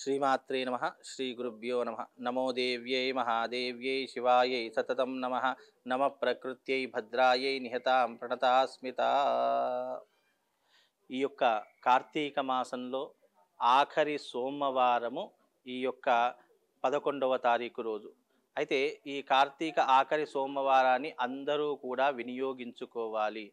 శ్రీమాత్రే నమ శ్రీ గురుభ్యో నమ నమో దేవ్యై మహాదేవ్యై శివాయై సతతం నమ నమ ప్రకృత్యై భద్రాయై నిహతాం ప్రణతాస్మిత ఈ యొక్క కార్తీక మాసంలో ఆఖరి సోమవారము ఈ యొక్క పదకొండవ తారీఖు రోజు అయితే ఈ కార్తీక ఆఖరి సోమవారాన్ని అందరూ కూడా వినియోగించుకోవాలి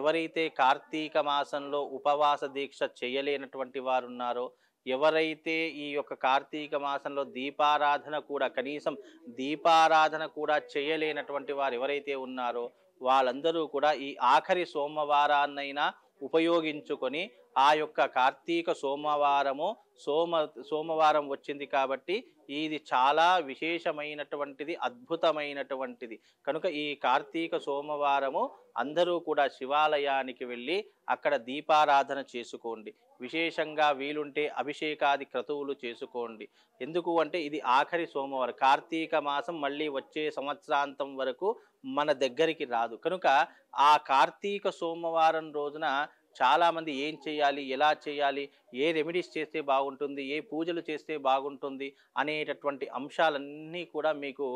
ఎవరైతే కార్తీక మాసంలో ఉపవాస దీక్ష చేయలేనటువంటి వారు ఉన్నారో ఎవరైతే ఈ యొక్క కార్తీక మాసంలో దీపారాధన కూడా కనీసం దీపారాధన కూడా చేయలేనటువంటి వారు ఎవరైతే ఉన్నారో వాళ్ళందరూ కూడా ఈ ఆఖరి సోమవారాన్నైనా ఉపయోగించుకొని ఆ యొక్క కార్తీక సోమవారము సోమ సోమవారం వచ్చింది కాబట్టి ఇది చాలా విశేషమైనటువంటిది అద్భుతమైనటువంటిది కనుక ఈ కార్తీక సోమవారము అందరూ కూడా శివాలయానికి వెళ్ళి అక్కడ దీపారాధన చేసుకోండి విశేషంగా వీలుంటే అభిషేకాది క్రతువులు చేసుకోండి ఎందుకు అంటే ఇది ఆఖరి సోమవారం కార్తీక మాసం మళ్ళీ వచ్చే సంవత్సరాంతం వరకు మన దగ్గరికి రాదు కనుక ఆ కార్తీక సోమవారం రోజున చాలామంది ఏం చేయాలి ఎలా చేయాలి ఏ రెమెడీస్ చేస్తే బాగుంటుంది ఏ పూజలు చేస్తే బాగుంటుంది అనేటటువంటి అంశాలన్నీ కూడా మీకు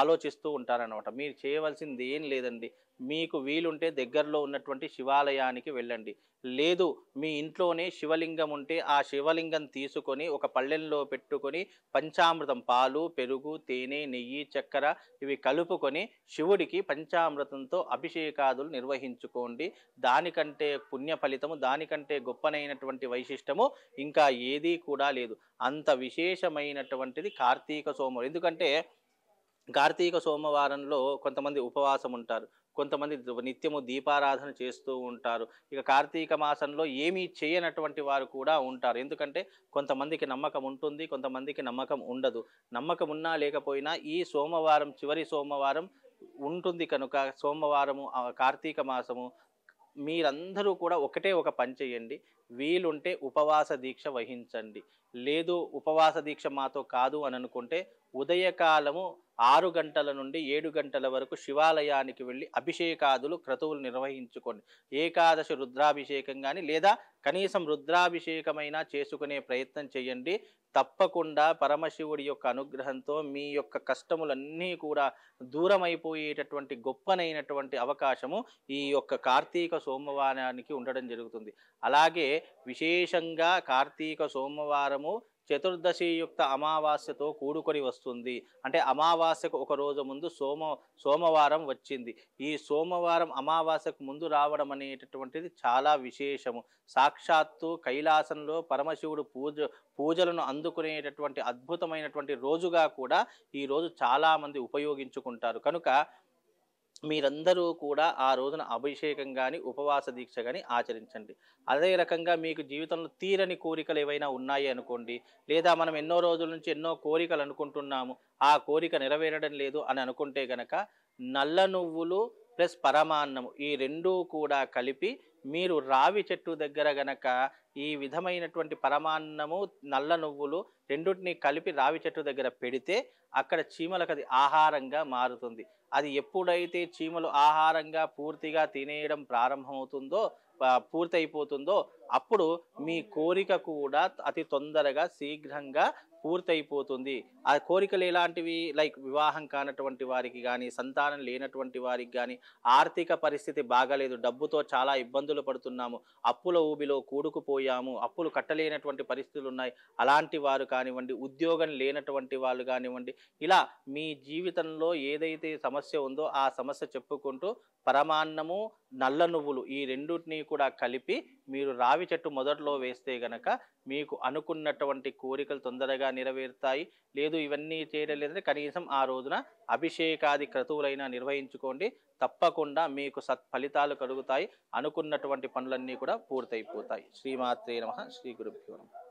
ఆలోచిస్తూ ఉంటారనమాట మీరు చేయవలసింది ఏం లేదండి మీకు వీలుంటే దగ్గరలో ఉన్నటువంటి శివాలయానికి వెళ్ళండి లేదు మీ ఇంట్లోనే శివలింగం ఉంటే ఆ శివలింగం తీసుకొని ఒక పళ్ళెంలో పెట్టుకొని పంచామృతం పాలు పెరుగు తేనె నెయ్యి చక్కెర ఇవి కలుపుకొని శివుడికి పంచామృతంతో అభిషేకాదులు నిర్వహించుకోండి దానికంటే పుణ్య ఫలితము దానికంటే గొప్పనైనటువంటి వైశిష్టము తప్పితేనేమో ఇంకా ఏదీ కూడా లేదు అంత విశేషమైనటువంటిది కార్తీక సోమవారం ఎందుకంటే కార్తీక సోమవారంలో కొంతమంది ఉపవాసం ఉంటారు కొంతమంది నిత్యము దీపారాధన చేస్తూ ఉంటారు ఇక కార్తీక మాసంలో ఏమీ చేయనటువంటి వారు కూడా ఉంటారు ఎందుకంటే కొంతమందికి నమ్మకం ఉంటుంది కొంతమందికి నమ్మకం ఉండదు నమ్మకం ఉన్నా లేకపోయినా ఈ సోమవారం చివరి సోమవారం ఉంటుంది కనుక సోమవారము కార్తీక మాసము మీరందరూ కూడా ఒకటే ఒక పని చేయండి వీలుంటే ఉపవాస దీక్ష వహించండి లేదు ఉపవాస దీక్ష మాతో కాదు అని అనుకుంటే ఉదయకాలము ఆరు గంటల నుండి ఏడు గంటల వరకు శివాలయానికి వెళ్ళి అభిషేకాదులు క్రతువులు నిర్వహించుకోండి ఏకాదశి రుద్రాభిషేకం కానీ లేదా కనీసం రుద్రాభిషేకమైనా చేసుకునే ప్రయత్నం చేయండి తప్పకుండా పరమశివుడి యొక్క అనుగ్రహంతో మీ యొక్క కష్టములన్నీ కూడా దూరమైపోయేటటువంటి గొప్పనైనటువంటి అవకాశము ఈ యొక్క కార్తీక సోమవారానికి ఉండడం జరుగుతుంది అలాగే విశేషంగా కార్తీక సోమవారము చతుర్దశి యుక్త అమావాస్యతో కూడుకొని వస్తుంది అంటే అమావాస్యకు ఒక రోజు ముందు సోమ సోమవారం వచ్చింది ఈ సోమవారం అమావాస్యకు ముందు రావడం అనేటటువంటిది చాలా విశేషము సాక్షాత్తు కైలాసంలో పరమశివుడు పూజ పూజలను అందుకునేటటువంటి అద్భుతమైనటువంటి రోజుగా కూడా ఈరోజు చాలామంది ఉపయోగించుకుంటారు కనుక మీరందరూ కూడా ఆ రోజున అభిషేకం కానీ ఉపవాస దీక్ష కానీ ఆచరించండి అదే రకంగా మీకు జీవితంలో తీరని కోరికలు ఏవైనా ఉన్నాయి అనుకోండి లేదా మనం ఎన్నో రోజుల నుంచి ఎన్నో కోరికలు అనుకుంటున్నాము ఆ కోరిక నెరవేరడం లేదు అని అనుకుంటే గనక నల్ల నువ్వులు ప్లస్ పరమాన్నము ఈ రెండూ కూడా కలిపి మీరు రావి చెట్టు దగ్గర గనక ఈ విధమైనటువంటి పరమాన్నము నల్ల నువ్వులు రెండింటిని కలిపి రావి చెట్టు దగ్గర పెడితే అక్కడ చీమలకు అది ఆహారంగా మారుతుంది అది ఎప్పుడైతే చీమలు ఆహారంగా పూర్తిగా తినేయడం ప్రారంభమవుతుందో పూర్తయిపోతుందో అప్పుడు మీ కోరిక కూడా అతి తొందరగా శీఘ్రంగా పూర్తయిపోతుంది ఆ కోరికలు ఎలాంటివి లైక్ వివాహం కానటువంటి వారికి కానీ సంతానం లేనటువంటి వారికి కానీ ఆర్థిక పరిస్థితి బాగాలేదు డబ్బుతో చాలా ఇబ్బందులు పడుతున్నాము అప్పుల ఊబిలో కూడుకుపోయాము అప్పులు కట్టలేనటువంటి పరిస్థితులు ఉన్నాయి అలాంటి వారు కానివ్వండి ఉద్యోగం లేనటువంటి వాళ్ళు కానివ్వండి ఇలా మీ జీవితంలో ఏదైతే సమస్య ఉందో ఆ సమస్య చెప్పుకుంటూ పరమాన్నము నల్ల నువ్వులు ఈ రెండింటినీ కూడా కలిపి మీరు రావి చెట్టు మొదట్లో వేస్తే గనక మీకు అనుకున్నటువంటి కోరికలు తొందరగా నెరవేరుతాయి లేదు ఇవన్నీ చేయడం లేదంటే కనీసం ఆ రోజున అభిషేకాది క్రతువులైనా నిర్వహించుకోండి తప్పకుండా మీకు సత్ఫలితాలు కలుగుతాయి అనుకున్నటువంటి పనులన్నీ కూడా పూర్తయిపోతాయి శ్రీమాత్రే నమ శ్రీ గురుభ్యో